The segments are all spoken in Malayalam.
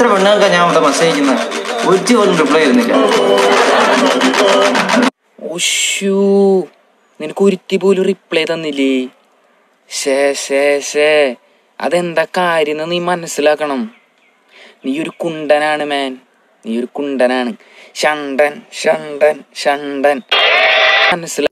എത്ര പെണ്ണുങ്ങൾക്ക് ഞാൻ അവിടെ മെസ്സേജ് ചെയ്യുന്നത് ഒരു പോലും റിപ്ലൈ തരുന്നില്ല നിനക്ക് ഒരുത്തി പോലും റിപ്ലൈ തന്നില്ലേ ശേ ശേ ശേ അതെന്താ കാര്യം നീ മനസ്സിലാക്കണം നീ ഒരു കുണ്ടനാണ് മാൻ നീ ഒരു കുണ്ടനാണ് ഷണ്ടൻ ഷണ്ടൻ ഷണ്ടൻ മനസ്സിലാ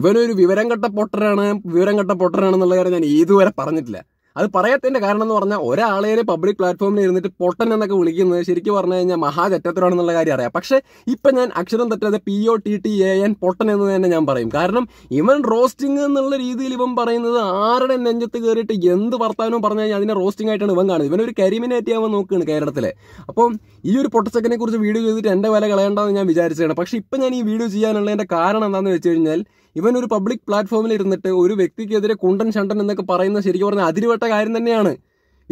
ഇവനൊരു വിവരം കെട്ട പൊട്ടറാണ് വിവരം കെട്ട പൊട്ടറാണെന്നുള്ള കാര്യം ഞാൻ ഇതുവരെ പറഞ്ഞിട്ടില്ല അത് പറയത്തതിന്റെ കാരണം എന്ന് പറഞ്ഞാൽ ഒരാളേനെ പബ്ലിക് പ്ലാറ്റ്ഫോമിൽ ഇരുന്നിട്ട് പൊട്ടൻ എന്നൊക്കെ വിളിക്കുന്നത് ശരിക്കും പറഞ്ഞു കഴിഞ്ഞാൽ മഹാചറ്റത്തരാണെന്നുള്ള കാര്യം അറിയാം പക്ഷേ ഇപ്പം ഞാൻ അക്ഷരം തെറ്റാതെ P O T T A N പൊട്ടൻ എന്ന് തന്നെ ഞാൻ പറയും കാരണം ഇവൻ റോസ്റ്റിംഗ് എന്നുള്ള രീതിയിൽ ഇവൻ പറയുന്നത് ആരുടെ നെഞ്ചത്ത് കയറിയിട്ട് എന്ത് വർത്താനവും പറഞ്ഞു കഴിഞ്ഞാൽ അതിനെ റോസ്റ്റിംഗ് ആയിട്ടാണ് ഇവൻ കാണുന്നത് ഇവനൊരു കരിമിനേറ്റ് ആവാൻ നോക്കുകയാണ് കേരളത്തിലെ അപ്പം ഈ ഒരു പൊട്ടച്ചക്കനെ കുറിച്ച് വീഡിയോ ചെയ്തിട്ട് എൻ്റെ വില കളയേണ്ടതെന്ന് ഞാൻ വിചാരിച്ചതാണ് പക്ഷേ ഇപ്പം ഞാൻ ഈ വീഡിയോ ചെയ്യാനുള്ളതിൻ്റെ കാരണം എന്താണെന്ന് വെച്ച് കഴിഞ്ഞാൽ ഇവൻ ഒരു പബ്ലിക് പ്ലാറ്റ്ഫോമിൽ ഇരുന്നിട്ട് ഒരു വ്യക്തിക്കെതിരെ കുണ്ടൻ ഷണ്ടൻ എന്നൊക്കെ പറയുന്ന ശരിക്കും പറഞ്ഞാൽ അതിരുവട്ട പ്രധാനപ്പെട്ട കാര്യം തന്നെയാണ്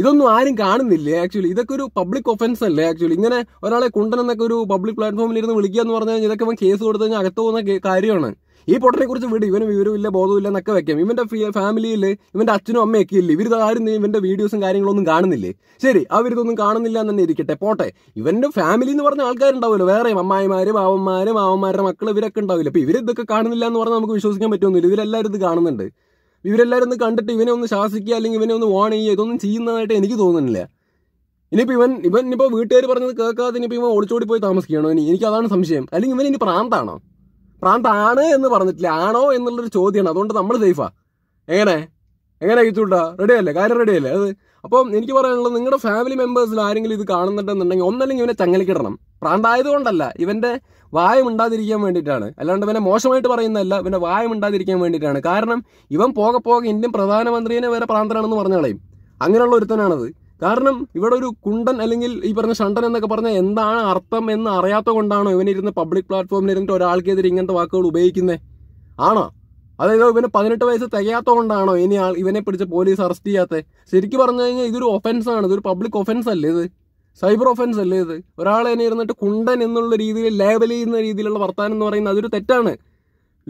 ഇതൊന്നും ആരും കാണുന്നില്ലേ ആക്ച്വലി ഇതൊക്കെ ഒരു പബ്ലിക് ഒഫൻസ് അല്ലേ ആക്ച്വലി ഇങ്ങനെ ഒരാളെ കുണ്ടൻ എന്നൊക്കെ ഒരു പബ്ലിക് പ്ലാറ്റ്ഫോമിൽ ഇരുന്ന് വിളിക്കുക എന്ന് പറഞ്ഞാൽ ഇതൊക്കെ ഇതൊക്കെ കേസ് കൊടുത്തു കഴിഞ്ഞാൽ അകത്ത് പോകുന്ന കാര്യമാണ് ഈ പൊട്ടനെ കുറിച്ച് വിട് ഇവന് വിവരമില്ല ഇല്ല എന്നൊക്കെ വെക്കാം ഇവന്റെ ഫാമിലിയിൽ ഇവന്റെ അച്ഛനും അമ്മയൊക്കെ ഇല്ല ഇവർ ആരും ഇവന്റെ വീഡിയോസും കാര്യങ്ങളൊന്നും കാണുന്നില്ലേ ശരി അവരിതൊന്നും കാണുന്നില്ല എന്ന് തന്നെ ഇരിക്കട്ടെ പോട്ടെ ഇവന്റെ ഫാമിലി എന്ന് പറഞ്ഞ ആൾക്കാരുണ്ടാവില്ല വേറെ അമ്മായിമാര് ബാവന്മാര് മാവന്മാരുടെ മക്കൾ ഇവരൊക്കെ ഉണ്ടാവില്ല അപ്പൊ ഇവരിതൊക്കെ കാണുന്നില്ല എന്ന് പറഞ്ഞാൽ നമുക്ക് വിശ്വസിക്കാൻ പറ്റുമെന്നില്ല ഇവരെല്ലാവരും ഇത് കാണുന്നുണ്ട് ഇവരെല്ലാവരും ഒന്ന് കണ്ടിട്ട് ഇവനെ ഒന്ന് ശാസിക്കുക അല്ലെങ്കിൽ ഇവനെ ഒന്ന് വാൺ ചെയ്യുക ഇതൊന്നും ചെയ്യുന്നതായിട്ട് എനിക്ക് തോന്നുന്നില്ല ഇനിയിപ്പോൾ ഇവൻ ഇവൻ ഇപ്പോൾ വീട്ടുകാർ പറഞ്ഞത് കേൾക്കാതെ ഇനിയിപ്പോൾ ഇവൻ ഒളിച്ചോടി പോയി താമസിക്കുകയാണോ ഇനി എനിക്ക് അതാണ് സംശയം അല്ലെങ്കിൽ ഇവൻ ഇനി പ്രാന്താണോ പ്രാന്താണ് എന്ന് പറഞ്ഞിട്ടില്ല ആണോ എന്നുള്ളൊരു ചോദ്യമാണ് അതുകൊണ്ട് നമ്മൾ സേഫാ എങ്ങനെ എങ്ങനെ അയച്ചുവിട്ടാ റെഡി അല്ലേ കാര്യം റെഡി അല്ലേ അത് അപ്പം എനിക്ക് പറയാനുള്ളത് നിങ്ങളുടെ ഫാമിലി മെമ്പേഴ്സിൽ ആരെങ്കിലും ഇത് കാണുന്നുണ്ടെന്നുണ്ടെങ്കിൽ ഒന്നല്ലെങ്കിൽ ഇവനെ ചങ്ങലിക്കിടണം പ്രാന്തായതുകൊണ്ടല്ല ഇവന്റെ വായം ഉണ്ടാതിരിക്കാൻ വേണ്ടിയിട്ടാണ് അല്ലാണ്ട് ഇവനെ മോശമായിട്ട് പറയുന്നതല്ല ഇവന്റെ വായം ഉണ്ടാതിരിക്കാൻ വേണ്ടിയിട്ടാണ് കാരണം ഇവൻ പോകെ പോകെ ഇന്ത്യൻ പ്രധാനമന്ത്രിയെ വരെ പ്രാന്തനാണെന്ന് പറഞ്ഞു കളയും അങ്ങനെയുള്ള ഒരുത്തനാണത് കാരണം ഇവിടെ ഒരു കുണ്ടൻ അല്ലെങ്കിൽ ഈ പറഞ്ഞ ഷണ്ടൻ എന്നൊക്കെ പറഞ്ഞാൽ എന്താണ് അർത്ഥം എന്ന് അറിയാത്ത കൊണ്ടാണോ ഇവനിരുന്ന് പബ്ലിക് പ്ലാറ്റ്ഫോമിൽ ഇരുന്നിട്ട് ഒരാൾക്കെതിരെ ഇങ്ങനത്തെ വാക്കുകൾ ഉപയോഗിക്കുന്നത് ആണോ അതായത് ഇവന് പതിനെട്ട് വയസ്സ് തികയാത്തതുകൊണ്ടാണോ ഇനി ആൾ ഇവനെ പിടിച്ച് പോലീസ് അറസ്റ്റ് ചെയ്യാത്തത് ശരിക്കും പറഞ്ഞു കഴിഞ്ഞാൽ ഇതൊരു ഒഫൻസാണ് ഇതൊരു പബ്ലിക് ഒഫൻസ് അല്ലേ ഇത് സൈബർ ഒഫൻസ് അല്ലേ ഇത് ഒരാളെ തന്നെ ഇരുന്നിട്ട് കുണ്ടൻ എന്നുള്ള രീതിയിൽ ലേബൽ ചെയ്യുന്ന രീതിയിലുള്ള വർത്താനം എന്ന് പറയുന്നത് അതൊരു തെറ്റാണ്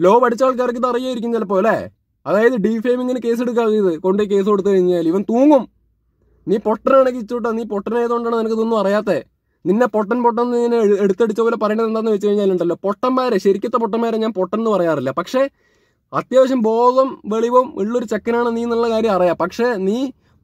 ലോ പഠിച്ച ആൾക്കാർക്ക് ഇത് അറിയായിരിക്കും ചിലപ്പോൾ അല്ലേ അതായത് ഡിഫേമിങ്ങിന് കേസ് എടുക്കാതെ ഇത് കൊണ്ടുപോയി കേസ് കൊടുത്തു കഴിഞ്ഞാൽ ഇവൻ തൂങ്ങും നീ പൊട്ടനാണെങ്കിൽ ഇച്ചോട്ടാ നീ പൊട്ടനായതുകൊണ്ടാണ് നിനക്ക് ഇതൊന്നും അറിയാത്തത് നിന്നെ പൊട്ടൻ പൊട്ടൻ എന്ന് എടുത്തടിച്ച പോലെ പറയുന്നത് എന്താണെന്ന് വെച്ച് കഴിഞ്ഞാലുണ്ടല്ലോ പൊട്ടന്മാരെ ശരിക്കത്തെ പൊട്ടന്മാരെ ഞാൻ പൊട്ടൻ എന്ന് പറയാറില്ല പക്ഷേ അത്യാവശ്യം ബോധം വെളിവും ഉള്ളൊരു ചെക്കനാണ് നീ എന്നുള്ള കാര്യം അറിയാം പക്ഷേ നീ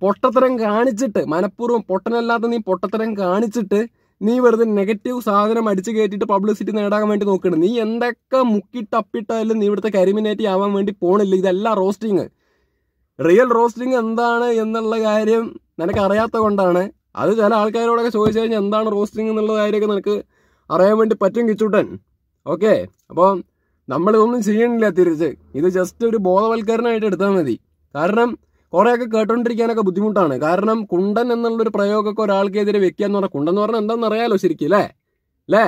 പൊട്ടത്തരം കാണിച്ചിട്ട് മനഃപൂർവ്വം പൊട്ടനല്ലാത്ത നീ പൊട്ടത്തരം കാണിച്ചിട്ട് നീ വെറുതെ നെഗറ്റീവ് സാധനം അടിച്ചു കയറ്റിയിട്ട് പബ്ലിസിറ്റി നേടാൻ വേണ്ടി നോക്കണം നീ എന്തൊക്കെ മുക്കിട്ടപ്പിട്ടായാലും നീ ഇവിടുത്തെ കരിമിനേറ്റി ആവാൻ വേണ്ടി പോണില്ല ഇതല്ല റോസ്റ്റിങ് റിയൽ റോസ്റ്റിംഗ് എന്താണ് എന്നുള്ള കാര്യം നിനക്ക് അറിയാത്ത കൊണ്ടാണ് അത് ചില ആൾക്കാരോടൊക്കെ ചോദിച്ചു കഴിഞ്ഞാൽ എന്താണ് റോസ്റ്റിംഗ് എന്നുള്ള കാര്യമൊക്കെ നിനക്ക് അറിയാൻ വേണ്ടി പറ്റും കിച്ചൂട്ടൻ ഓക്കെ അപ്പം നമ്മളിതൊന്നും ചെയ്യണില്ല തിരിച്ച് ഇത് ജസ്റ്റ് ഒരു ബോധവൽക്കരണമായിട്ട് എടുത്താൽ മതി കാരണം കുറേയൊക്കെ കേട്ടോണ്ടിരിക്കാനൊക്കെ ബുദ്ധിമുട്ടാണ് കാരണം കുണ്ടൻ എന്നുള്ളൊരു പ്രയോഗമൊക്കെ ഒരാൾക്കെതിരെ വെക്കുക എന്ന് പറഞ്ഞാൽ കുണ്ടൻ എന്ന് പറഞ്ഞാൽ എന്താണെന്ന് അറിയാലോ ശരിക്കും അല്ലേ അല്ലേ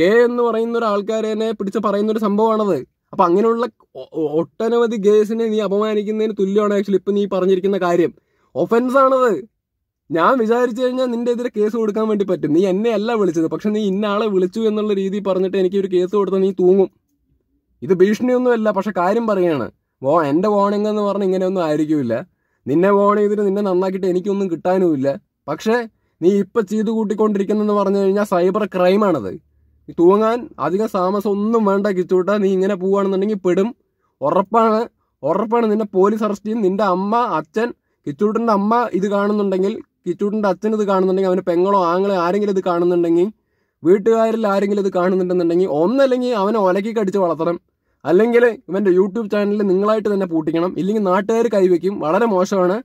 ഗേ എന്ന് പറയുന്ന ഒരാൾക്കാരനെ പിടിച്ച് പറയുന്ന ഒരു സംഭവമാണത് അപ്പം അങ്ങനെയുള്ള ഒട്ടനവധി ഗേസിനെ നീ അപമാനിക്കുന്നതിന് തുല്യമാണ് ആക്ച്വലി ഇപ്പം നീ പറഞ്ഞിരിക്കുന്ന കാര്യം ഒഫൻസ് ആണത് ഞാൻ വിചാരിച്ചു കഴിഞ്ഞാൽ നിന്റെ എതിരെ കേസ് കൊടുക്കാൻ വേണ്ടി പറ്റും നീ എന്നെ അല്ല വിളിച്ചത് പക്ഷെ നീ ഇന്നാളെ വിളിച്ചു എന്നുള്ള രീതി പറഞ്ഞിട്ട് എനിക്ക് ഒരു കേസ് കൊടുത്താൽ നീ തൂങ്ങും ഇത് ഭീഷണിയൊന്നുമല്ല പക്ഷെ കാര്യം പറയാണ് വോ എൻ്റെ വോണിംഗ് എന്ന് പറഞ്ഞാൽ ഇങ്ങനെയൊന്നും ആയിരിക്കില്ല നിന്നെ വോൺ ചെയ്തിട്ട് നിന്നെ നന്നാക്കിയിട്ട് എനിക്കൊന്നും കിട്ടാനുമില്ല പക്ഷേ നീ ഇപ്പം ചെയ്തു കൂട്ടിക്കൊണ്ടിരിക്കുന്നതെന്ന് പറഞ്ഞു കഴിഞ്ഞാൽ സൈബർ ക്രൈമാണത് തൂങ്ങാൻ അധികം താമസം ഒന്നും വേണ്ട കിച്ചൂട്ട നീ ഇങ്ങനെ പോവുകയാണെന്നുണ്ടെങ്കിൽ പെടും ഉറപ്പാണ് ഉറപ്പാണ് നിന്നെ പോലീസ് അറസ്റ്റ് ചെയ്യും നിന്റെ അമ്മ അച്ഛൻ കിച്ചൂട്ടൻ്റെ അമ്മ ഇത് കാണുന്നുണ്ടെങ്കിൽ കിച്ചൂട്ടൻ്റെ അച്ഛൻ ഇത് കാണുന്നുണ്ടെങ്കിൽ അവൻ്റെ പെങ്ങളോ ആങ്ങളോ ആരെങ്കിലും ഇത് കാണുന്നുണ്ടെങ്കിൽ വീട്ടുകാരിൽ ആരെങ്കിലും ഇത് കാണുന്നുണ്ടെന്നുണ്ടെങ്കിൽ ഒന്നല്ലെങ്കിൽ അവനെ ഒലക്കി കടിച്ച് വളർത്തണം അല്ലെങ്കിൽ ഇവൻ്റെ യൂട്യൂബ് ചാനലിൽ നിങ്ങളായിട്ട് തന്നെ പൂട്ടിക്കണം ഇല്ലെങ്കിൽ നാട്ടുകാർ കൈവയ്ക്കും വളരെ മോശമാണ്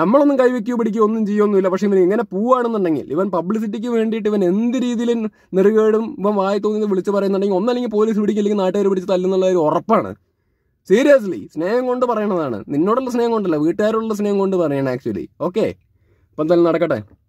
നമ്മളൊന്നും കൈവയ്ക്കുകയോ പിടിക്കുകയോ ഒന്നും ചെയ്യുമൊന്നുമില്ല പക്ഷേ ഇവൻ ഇങ്ങനെ പോവുകയാണെന്നുണ്ടെങ്കിൽ ഇവൻ പബ്ലിസിറ്റിക്ക് വേണ്ടിയിട്ട് ഇവൻ എന്ത് രീതിയിലും നെറുകേടും ഇവൻ വായി തോന്നിയത് വിളിച്ച് പറയുന്നുണ്ടെങ്കിൽ ഒന്നല്ലെങ്കിൽ പോലീസ് പിടിക്കുക അല്ലെങ്കിൽ നാട്ടുകാർ പിടിച്ച് തല്ലുന്നുള്ള ഒരു ഉറപ്പാണ് സീരിയസ്ലി സ്നേഹം കൊണ്ട് പറയണതാണ് നിന്നോടുള്ള സ്നേഹം കൊണ്ടല്ല വീട്ടുകാരോടുള്ള സ്നേഹം കൊണ്ട് പറയണം ആക്ച്വലി ഓക്കെ ഇപ്പം തന്നെ നടക്കട്ടെ